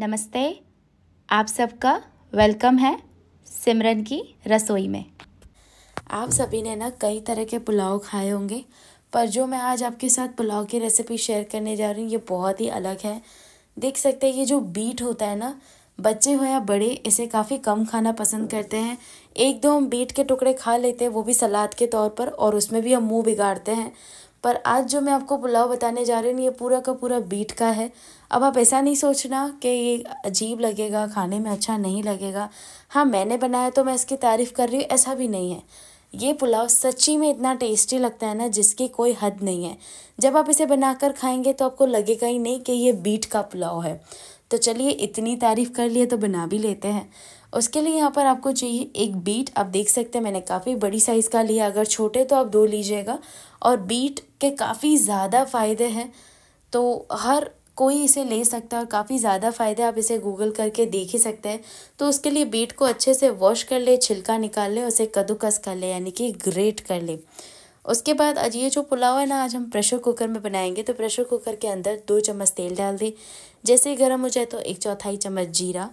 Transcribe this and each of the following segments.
नमस्ते आप सबका वेलकम है सिमरन की रसोई में आप सभी ने ना कई तरह के पुलाव खाए होंगे पर जो मैं आज आपके साथ पुलाव की रेसिपी शेयर करने जा रही हूँ ये बहुत ही अलग है देख सकते हैं ये जो बीट होता है ना बच्चे हो या बड़े इसे काफ़ी कम खाना पसंद करते हैं एक दो हम बीट के टुकड़े खा लेते हैं वो भी सलाद के तौर पर और उसमें भी हम मुंह बिगाड़ते हैं पर आज जो मैं आपको पुलाव बताने जा रही हूँ ये पूरा का पूरा बीट का है अब आप ऐसा नहीं सोचना कि ये अजीब लगेगा खाने में अच्छा नहीं लगेगा हाँ मैंने बनाया तो मैं इसकी तारीफ़ कर रही हूँ ऐसा भी नहीं है ये पुलाव सच्ची में इतना टेस्टी लगता है ना जिसकी कोई हद नहीं है जब आप इसे बनाकर खाएंगे तो आपको लगेगा ही नहीं कि ये बीट का पुलाव है तो चलिए इतनी तारीफ़ कर लिए तो बना भी लेते हैं उसके लिए यहाँ पर आपको चाहिए एक बीट आप देख सकते हैं मैंने काफ़ी बड़ी साइज़ का लिया अगर छोटे तो आप दो लीजिएगा और बीट के काफ़ी ज़्यादा फ़ायदे हैं तो हर कोई इसे ले सकता है और काफ़ी ज़्यादा फ़ायदे आप इसे गूगल करके देख ही सकते हैं तो उसके लिए बीट को अच्छे से वॉश कर ले छिलका निकाल ले उसे कद्दूकस कर ले यानी कि ग्रेट कर ले उसके बाद आज ये जो पुलाव है ना आज हम प्रेशर कुकर में बनाएंगे तो प्रेशर कुकर के अंदर दो चम्मच तेल डाल दें जैसे ही गर्म हो जाए तो एक चौथाई चम्मच जीरा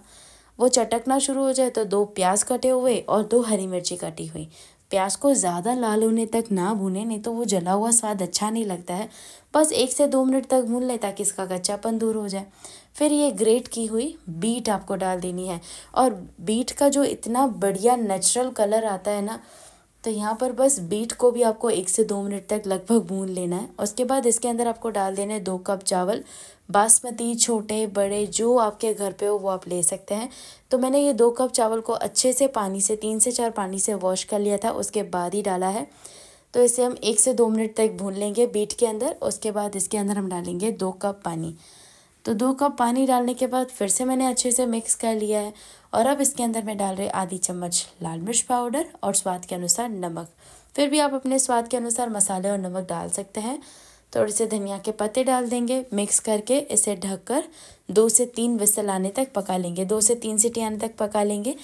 वो चटकना शुरू हो जाए तो दो प्याज कटे हुए और दो हरी मिर्ची कटी हुई प्याज को ज़्यादा लाल होने तक ना भूने नहीं तो वो जला हुआ स्वाद अच्छा नहीं लगता है बस एक से दो मिनट तक भून लें ताकि इसका कच्चापन दूर हो जाए फिर ये ग्रेट की हुई बीट आपको डाल देनी है और बीट का जो इतना बढ़िया नेचुरल कलर आता है ना तो यहाँ पर बस बीट को भी आपको एक से दो मिनट तक लगभग भून लेना है उसके बाद इसके अंदर आपको डाल देना है दो कप चावल बासमती छोटे बड़े जो आपके घर पे हो वो आप ले सकते हैं तो मैंने ये दो कप चावल को अच्छे से पानी से तीन से चार पानी से वॉश कर लिया था उसके बाद ही डाला है तो इसे हम एक से दो मिनट तक भून लेंगे बीट के अंदर उसके बाद इसके अंदर हम डालेंगे दो कप पानी तो दो कप पानी डालने के बाद फिर से मैंने अच्छे से मिक्स कर लिया है और अब इसके अंदर मैं डाल रही आधी चम्मच लाल मिर्च पाउडर और स्वाद के अनुसार नमक फिर भी आप अपने स्वाद के अनुसार मसाले और नमक डाल सकते हैं थोड़े से धनिया के पत्ते डाल देंगे मिक्स करके इसे ढककर दो से तीन विसल आने तक पका लेंगे दो से तीन सीटी आने तक पका लेंगे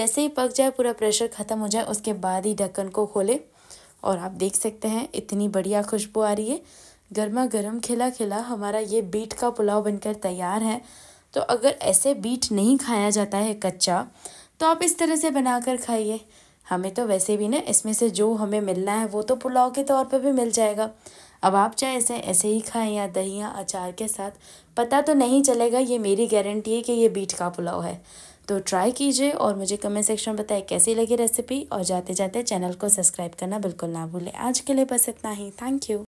जैसे ही पक जाए पूरा प्रेशर ख़त्म हो जाए उसके बाद ही ढक्कन को खोले और आप देख सकते हैं इतनी बढ़िया खुशबू आ रही है गर्मा गर्म खिला खिला हमारा ये बीट का पुलाव बनकर तैयार है तो अगर ऐसे बीट नहीं खाया जाता है कच्चा तो आप इस तरह से बना कर खाइए हमें तो वैसे भी ना इसमें से जो हमें मिलना है वो तो पुलाव के तौर पर भी मिल जाएगा अब आप चाहे ऐसे ऐसे ही खाएं या दही या अचार के साथ पता तो नहीं चलेगा ये मेरी गारंटी है कि ये बीट का पुलाव है तो ट्राई कीजिए और मुझे कमेंट सेक्शन में बताएं कैसी लगी रेसिपी और जाते जाते चैनल को सब्सक्राइब करना बिल्कुल ना भूलें आज के लिए बस इतना ही थैंक यू